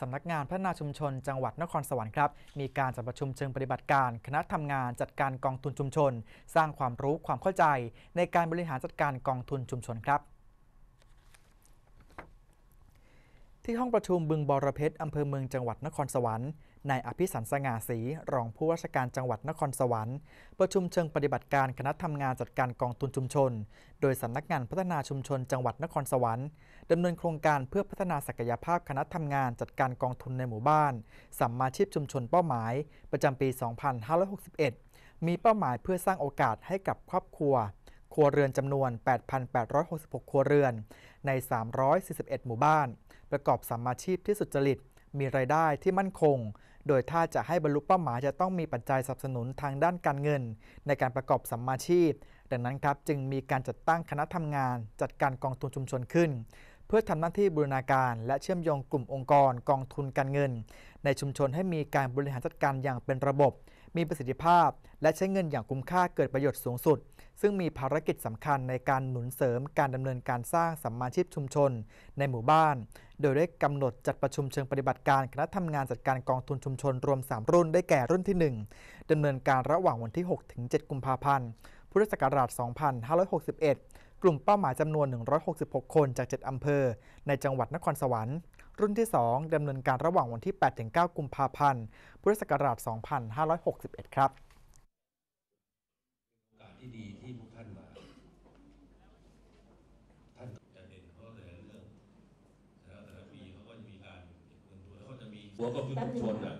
สำนักงานพัฒนาชุมชน จังหวัดนครสวรรค์ครับ มีการจัดประชุมเชิงปฏิบัติการคณะทำงานจัดการกองทุนชุมชน สร้างความรู้ความเข้าใจในการบริหารจัดการกองทุนชุมชนครับที่ห้องประชุมบึงบอระเพ็ดอำเภอเมืองจังหวัดนครสวรรค์ นายอภิสันสง่าศรีรองผู้ว่าราชการจังหวัดนครสวรรค์ประชุมเชิงปฏิบัติการคณะทำงานจัดการกองทุนชุมชน โดยสำนักงานพัฒนาชุมชนจังหวัดนครสวรรค์ดำเนินโครงการเพื่อพัฒนาศักยภาพคณะทำงานจัดการกองทุนในหมู่บ้านสัมมาชีพชุมชนเป้าหมาย ประจำปี 2561 มีเป้าหมายเพื่อสร้างโอกาสให้กับครอบครัวครัวเรือนจำนวน 8,866 ครัวเรือนใน 341 หมู่บ้านประกอบสัมมาชีพที่สุจริต มีรายได้ที่มั่นคง โดยถ้าจะให้บรรลุเป้าหมายจะต้องมีปัจจัยสนับสนุนทางด้านการเงิน ในการประกอบสัมมาชีพ ดังนั้นครับจึงมีการจัดตั้งคณะทำงาน จัดการกองทุนชุมชนขึ้น เพื่อทำหน้าที่บูรณาการและเชื่อมโยงกลุ่มองค์กรกองทุนการเงิน ในชุมชนให้มีการบริหารจัดการอย่างเป็นระบบมีประสิทธิภาพและใช้เงินอย่างคุ้มค่าเกิดประโยชน์สูงสุด ซึ่งมีภารกิจสำคัญในการหนุนเสริมการดำเนินการสร้างสัมมาชีพชุมชนในหมู่บ้าน โดยได้กำหนดจัดประชุมเชิงปฏิบัติการ คณะทำงานจัดการกองทุนชุมชนรวม 3 รุ่นได้แก่รุ่นที่ 1 ดำเนินการระหว่างวันที่ 6 ถึง 7กุมภาพันธ์พุทธศักราช2561กลุ่มเป้าหมายจำนวน166คนจาก7อำเภอในจังหวัดนครสวรรค์รุ่นที่ 2ดำเนินการระหว่างวันที่ 8-9 กุมภาพันธ์ พุทธศักราช 2561 ครับที่ดีที่พวกท่านมาท่านจะเนเพราะแต่เรื่องแต่ละปีเขาก็จะมีการเนตัวจะมีหัวก็คือชุมชนอ่ะ